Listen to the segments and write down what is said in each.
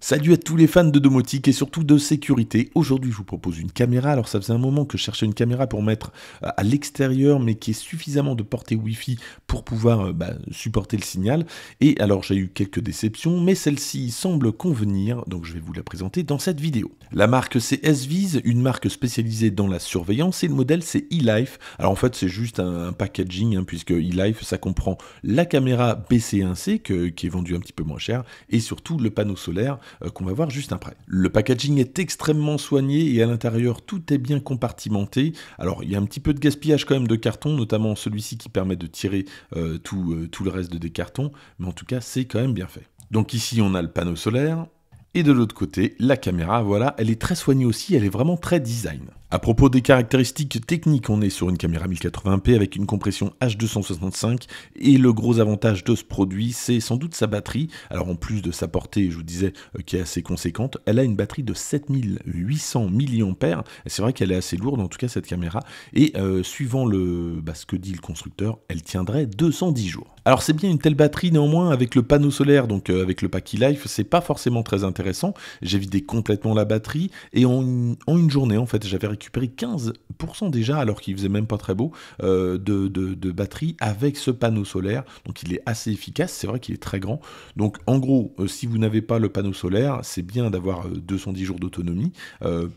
Salut à tous les fans de domotique et surtout de sécurité. Aujourd'hui, je vous propose une caméra. Alors, ça faisait un moment que je cherchais une caméra pour mettre euh, à l'extérieur, mais qui est suffisamment de portée Wi-Fi pour pouvoir euh, bah, supporter le signal. Et alors, j'ai eu quelques déceptions, mais celle-ci semble convenir, donc je vais vous la présenter dans cette vidéo. La marque c'est s une marque spécialisée dans la surveillance, et le modèle c'est E-Life, Alors, en fait, c'est juste un, packaging, hein, puisque E-Life ça comprend la caméra BC1C, qui est vendue un petit peu moins cher, et surtout le panneau solaire euh, qu'on va voir juste après. Le packaging est extrêmement soigné et à l'intérieur tout est bien compartimenté. Alors il y a un petit peu de gaspillage quand même de carton, notamment celui-ci qui permet de tirer euh, tout, euh, tout le reste des cartons, mais en tout cas c'est quand même bien fait. Donc ici on a le panneau solaire, et de l'autre côté, la caméra, voilà, elle est très soignée aussi, elle est vraiment très design. À propos des caractéristiques techniques, on est sur une caméra 1080p avec une compression H265 et le gros avantage de ce produit, c'est sans doute sa batterie. Alors en plus de sa portée, je vous disais, euh, qui est assez conséquente, elle a une batterie de 7800 mAh. C'est vrai qu'elle est assez lourde, en tout cas cette caméra. Et euh, suivant le, bah, ce que dit le constructeur, elle tiendrait 210 jours. Alors c'est bien une telle batterie néanmoins avec le panneau solaire, donc euh, avec le Packy life c'est pas forcément très intéressant. J'ai vidé complètement la batterie et en, une journée en fait j'avais récupéré 15% déjà, alors qu'il faisait même pas très beau, euh, de, batterie avec ce panneau solaire. Donc il est assez efficace, c'est vrai qu'il est très grand. Donc en gros, euh, si vous n'avez pas le panneau solaire, c'est bien d'avoir 210 euh, jours d'autonomie.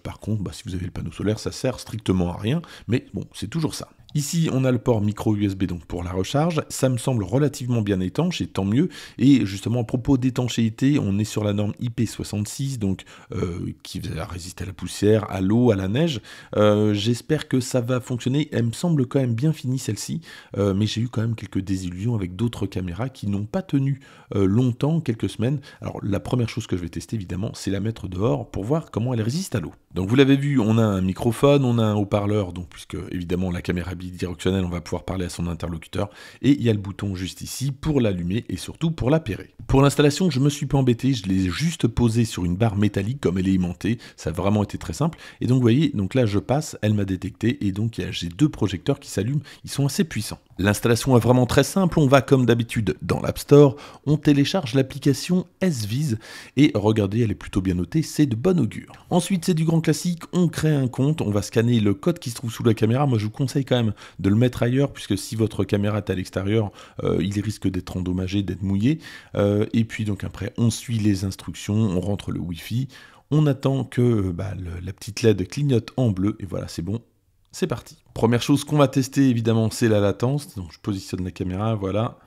par contre, bah, si vous avez le panneau solaire, ça sert strictement à rien, mais bon, c'est toujours ça. Ici, on a le port micro USB donc pour la recharge. Ça me semble relativement bien étanche et tant mieux. Et justement, à propos d'étanchéité, on est sur la norme IP66, donc euh, qui résiste à la poussière, à l'eau, à la neige. Euh, j'espère que ça va fonctionner. Elle me semble quand même bien finie celle-ci, euh, mais j'ai eu quand même quelques désillusions avec d'autres caméras qui n'ont pas tenu longtemps, quelques semaines. Alors, la première chose que je vais tester évidemment, c'est la mettre dehors pour voir comment elle résiste à l'eau. Donc, vous l'avez vu, on a un microphone, on a un haut-parleur, donc puisque évidemment la caméra bidirectionnel, on va pouvoir parler à son interlocuteur. Et il y a le bouton juste ici pour l'allumer et surtout pour l'appairer. Pour l'installation, je me suis pas embêté, je l'ai juste posé sur une barre métallique comme elle est aimantée. Ça a vraiment été très simple. Et donc, vous voyez, donc là, je passe, elle m'a détecté et donc j'ai deux projecteurs qui s'allument. Ils sont assez puissants. L'installation est vraiment très simple. On va, comme d'habitude, dans l'App Store, on télécharge l'application SViz et regardez, elle est plutôt bien notée, c'est de bon augure. Ensuite, c'est du grand classique, on crée un compte, on va scanner le code qui se trouve sous la caméra. Moi, je vous conseille quand même de le mettre ailleurs, puisque si votre caméra est à l'extérieur, euh, il risque d'être endommagé, d'être mouillé. Euh, et puis donc après, on suit les instructions, on rentre le Wi-Fi, on attend que euh, bah, la petite LED clignote en bleu, et voilà, c'est bon, c'est parti. Première chose qu'on va tester évidemment, c'est la latence. Donc je positionne la caméra, voilà.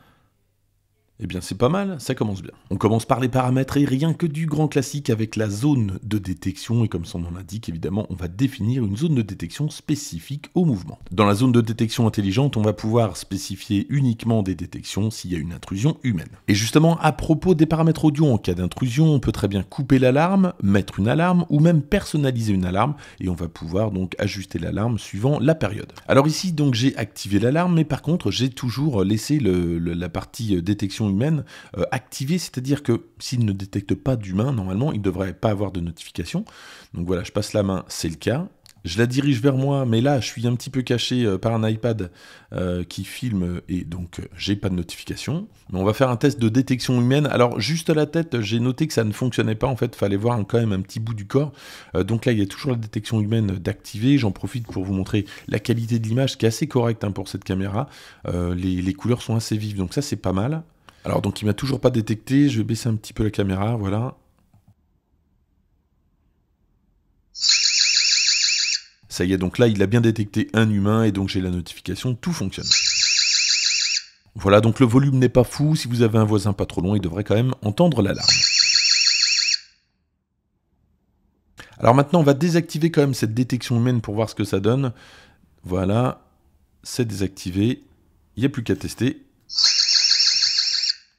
Eh bien c'est pas mal, ça commence bien. On commence par les paramètres et rien que du grand classique avec la zone de détection et comme son nom l'indique évidemment on va définir une zone de détection spécifique au mouvement. Dans la zone de détection intelligente on va pouvoir spécifier uniquement des détections s'il y a une intrusion humaine. Et justement à propos des paramètres audio en cas d'intrusion on peut très bien couper l'alarme, mettre une alarme ou même personnaliser une alarme et on va pouvoir donc ajuster l'alarme suivant la période. Alors ici donc j'ai activé l'alarme mais par contre j'ai toujours laissé la partie détection humaine euh, activée, c'est-à-dire que s'il ne détecte pas d'humain, normalement, il ne devrait pas avoir de notification. Donc voilà, je passe la main, c'est le cas. Je la dirige vers moi, mais là, je suis un petit peu caché euh, par un iPad euh, qui filme et donc j'ai pas de notification. Mais on va faire un test de détection humaine. Alors, juste à la tête, j'ai noté que ça ne fonctionnait pas. En fait, fallait voir quand même un petit bout du corps. donc là, il y a toujours la détection humaine d'activer. J'en profite pour vous montrer la qualité de l'image qui est assez correcte hein, pour cette caméra. les, couleurs sont assez vives, donc ça, c'est pas mal. Alors donc il m'a toujours pas détecté, je vais baisser un petit peu la caméra, voilà. Ça y est, donc là il a bien détecté un humain et donc j'ai la notification, tout fonctionne. Voilà, donc le volume n'est pas fou, si vous avez un voisin pas trop long, il devrait quand même entendre l'alarme. Alors maintenant, on va désactiver quand même cette détection humaine pour voir ce que ça donne. Voilà, c'est désactivé, il n'y a plus qu'à tester.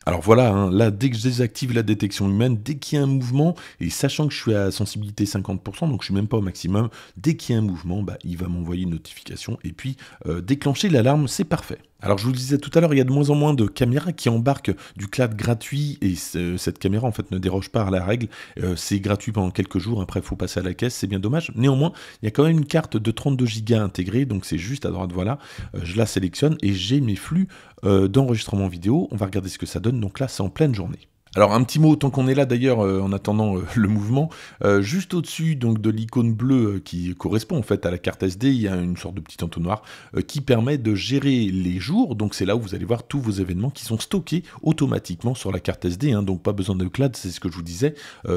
Alors voilà, hein, là, dès que je désactive la détection humaine, dès qu'il y a un mouvement, et sachant que je suis à sensibilité 50%, donc je suis même pas au maximum, dès qu'il y a un mouvement, bah, il va m'envoyer une notification et puis euh, déclencher l'alarme, c'est parfait. Alors je vous le disais tout à l'heure, il y a de moins en moins de caméras qui embarquent du cloud gratuit et cette caméra en fait ne déroge pas à la règle. Euh, c'est gratuit pendant quelques jours, après il faut passer à la caisse, c'est bien dommage. Néanmoins, il y a quand même une carte de 32 Go intégrée, donc c'est juste à droite, voilà. Euh, je la sélectionne et j'ai mes flux euh, d'enregistrement vidéo. On va regarder ce que ça donne. Donc là, c'est en pleine journée. Alors un petit mot, tant qu'on est là d'ailleurs, euh, en attendant euh, le mouvement, euh, juste au-dessus donc de l'icône bleue qui correspond en fait à la carte SD, il y a une sorte de petit entonnoir qui permet de gérer les jours. Donc c'est là où vous allez voir tous vos événements qui sont stockés automatiquement sur la carte SD. Hein. donc pas besoin de cloud, c'est ce que je vous disais.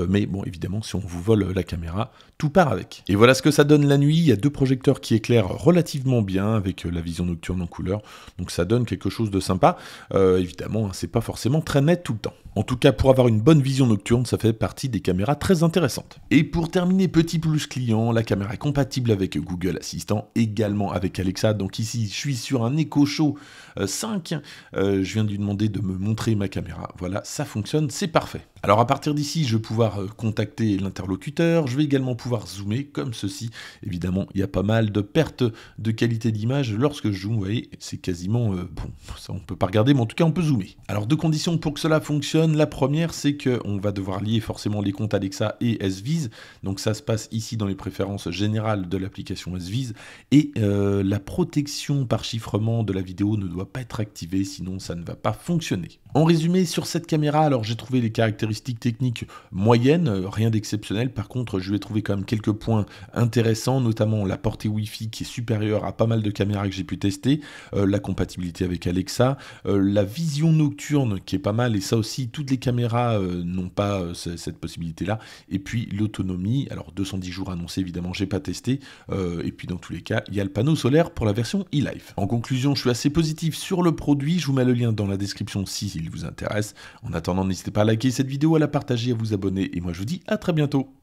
mais bon, évidemment, si on vous vole la caméra, tout part avec. Et voilà ce que ça donne la nuit. Il y a deux projecteurs qui éclairent relativement bien avec la vision nocturne en couleur. Donc ça donne quelque chose de sympa. évidemment, hein, c'est pas forcément très net tout le temps. En tout cas pour avoir une bonne vision nocturne, ça fait partie des caméras très intéressantes. Et pour terminer, petit plus client, la caméra est compatible avec Google Assistant, également avec Alexa. Donc ici, je suis sur un Echo Show 5. Euh, euh, je viens de lui demander de me montrer ma caméra. Voilà, ça fonctionne, c'est parfait. Alors à partir d'ici, je vais pouvoir euh, contacter l'interlocuteur. Je vais également pouvoir zoomer comme ceci. Évidemment, il y a pas mal de pertes de qualité d'image lorsque je zoome. Vous voyez, c'est quasiment... bon, ça on peut pas regarder, mais en tout cas, on peut zoomer. Alors deux conditions pour que cela fonctionne. La première, c'est qu'on va devoir lier forcément les comptes Alexa et s S-Vise. Donc ça se passe ici dans les préférences générales de l'application s Vise. Et euh, la protection par chiffrement de la vidéo ne doit pas être activée, sinon ça ne va pas fonctionner. En résumé, sur cette caméra, alors j'ai trouvé les caractéristiques techniques moyennes, euh, rien d'exceptionnel. Par contre, je vais trouver quand même quelques points intéressants, notamment la portée wifi qui est supérieure à pas mal de caméras que j'ai pu tester, euh, la compatibilité avec Alexa, la vision nocturne qui est pas mal, et ça aussi, toutes les caméras euh, n'ont pas euh, cette possibilité-là. Et puis l'autonomie, alors 210 jours annoncés évidemment, j'ai pas testé. Euh, et puis dans tous les cas, il y a le panneau solaire pour la version e-life. En conclusion, je suis assez positif sur le produit. Je vous mets le lien dans la description si il vous intéresse. En attendant, n'hésitez pas à liker cette vidéo, à la partager, à vous abonner. Et moi, je vous dis à très bientôt.